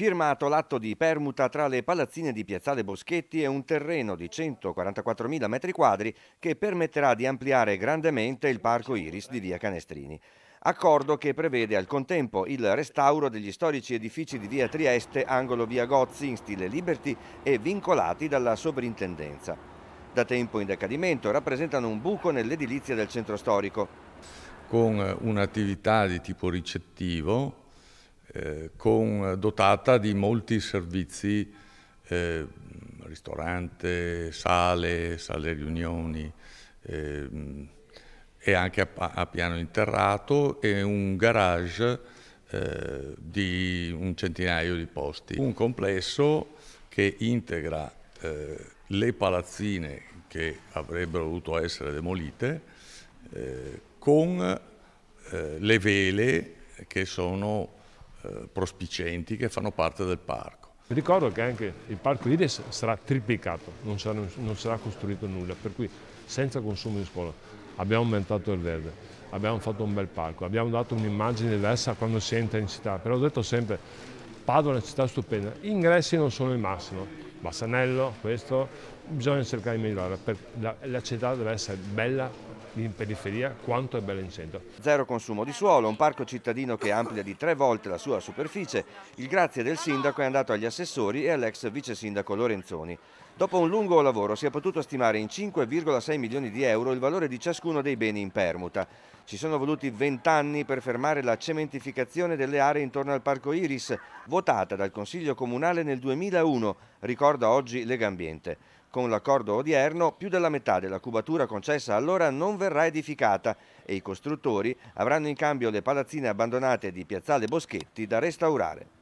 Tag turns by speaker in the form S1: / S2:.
S1: firmato l'atto di permuta tra le palazzine di Piazzale Boschetti e un terreno di 144.000 m2 che permetterà di ampliare grandemente il parco Iris di via Canestrini. Accordo che prevede al contempo il restauro degli storici edifici di via Trieste, angolo via Gozzi in stile Liberty e vincolati dalla sovrintendenza. Da tempo in decadimento rappresentano un buco nell'edilizia del centro storico.
S2: Con un'attività di tipo ricettivo eh, con, dotata di molti servizi, eh, ristorante, sale, sale riunioni eh, e anche a, a, piano interrato e un garage eh, di un centinaio di posti. Un complesso che integra eh, le palazzine che avrebbero dovuto essere demolite con le vele che sono eh, prospicenti
S3: che fanno parte del parco. Ricordo che anche il parco Ides sarà triplicato, non sarà, non sarà costruito nulla, per cui senza consumo di scuola abbiamo aumentato il verde, abbiamo fatto un bel parco, abbiamo dato un'immagine diversa quando si entra in città, però ho detto sempre Padova è una città stupenda, gli ingressi non sono il massimo, Bassanello, questo, bisogna cercare di migliorare, la, la città deve essere bella in periferia quanto è bello
S1: in centro. Zero consumo di suolo, un parco cittadino che amplia di tre volte la sua superficie, il grazie del sindaco è andato agli assessori e all'ex vice sindaco Lorenzoni. Dopo un lungo lavoro si è potuto stimare in 5,6 milioni di euro il valore di ciascuno dei beni in permuta. Ci sono voluti 20 anni per fermare la cementificazione delle aree intorno al Parco Iris, votata dal Consiglio Comunale nel 2001, ricorda oggi Legambiente. Con l'accordo odierno, più della metà della cubatura concessa allora non verrà edificata e i costruttori avranno in cambio le palazzine abbandonate di Piazzale Boschetti da restaurare.